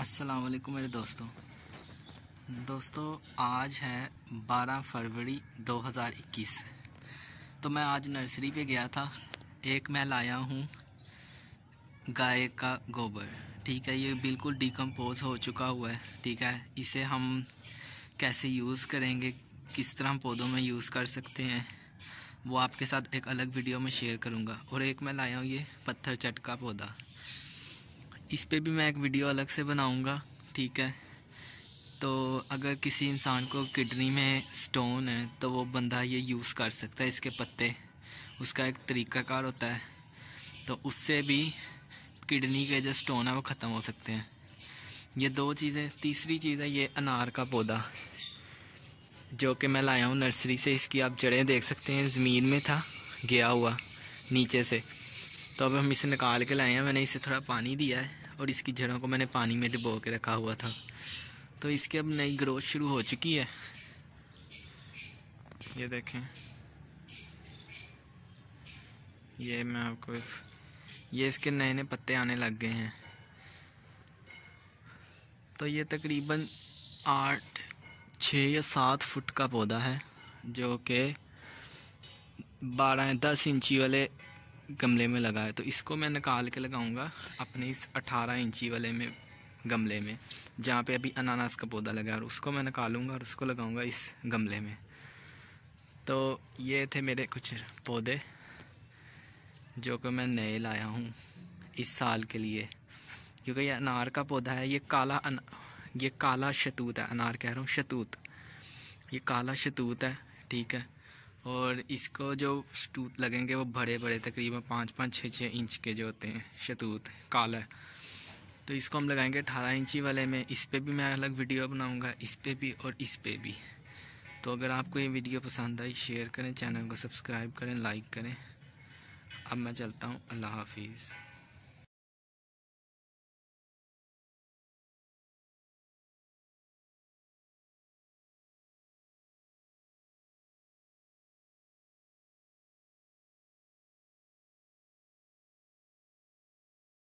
अस्सलाम वालेकुम मेरे दोस्तों दोस्तों आज है 12 फरवरी 2021 तो मैं आज नर्सरी पे गया था एक मैं लाया हूँ गाय का गोबर ठीक है ये बिल्कुल डिकम्पोज हो चुका हुआ है ठीक है इसे हम कैसे यूज़ करेंगे किस तरह हम पौधों में यूज़ कर सकते हैं वो आपके साथ एक अलग वीडियो में शेयर करूँगा और एक मैं लाया हूँ ये पत्थर चट का पौधा इस पर भी मैं एक वीडियो अलग से बनाऊँगा ठीक है तो अगर किसी इंसान को किडनी में स्टोन है तो वो बंदा ये यूज़ कर सकता है इसके पत्ते उसका एक तरीकाकार होता है तो उससे भी किडनी के जो स्टोन है वो ख़त्म हो सकते हैं ये दो चीज़ें तीसरी चीज़ है ये अनार का पौधा जो कि मैं लाया हूँ नर्सरी से इसकी आप जड़ें देख सकते हैं ज़मीन में था गया हुआ नीचे से तो अब हम इसे निकाल के लाए हैं मैंने इसे थोड़ा पानी दिया है और इसकी जड़ों को मैंने पानी में डुबो के रखा हुआ था तो इसकी अब नई ग्रोथ शुरू हो चुकी है ये देखें ये मैं आपको ये इसके नए नए पत्ते आने लग गए हैं तो ये तकरीबन आठ छः या सात फुट का पौधा है जो कि बारह दस इंची वाले गमले में लगा है तो इसको मैं निकाल के लगाऊंगा अपने इस 18 इंची वाले में गमले में जहाँ पे अभी अनानास का पौधा लगा है और उसको मैं निकालूंगा और उसको लगाऊंगा इस गमले में तो ये थे मेरे कुछ पौधे जो कि मैं नए लाया हूँ इस साल के लिए क्योंकि ये अनार का पौधा है ये काला अन ये काला शतूत है अनार कह रहा हूँ शतूत ये काला शतूत है ठीक है और इसको जो शतूत लगेंगे वो बड़े बड़े तकरीबन पाँच पाँच छः छः इंच के जो होते हैं शतूत काला तो इसको हम लगाएंगे अठारह इंची वाले में इस पर भी मैं अलग वीडियो बनाऊँगा इस पर भी और इस पर भी तो अगर आपको ये वीडियो पसंद आई शेयर करें चैनल को सब्सक्राइब करें लाइक करें अब मैं चलता हूँ अल्लाह हाफिज़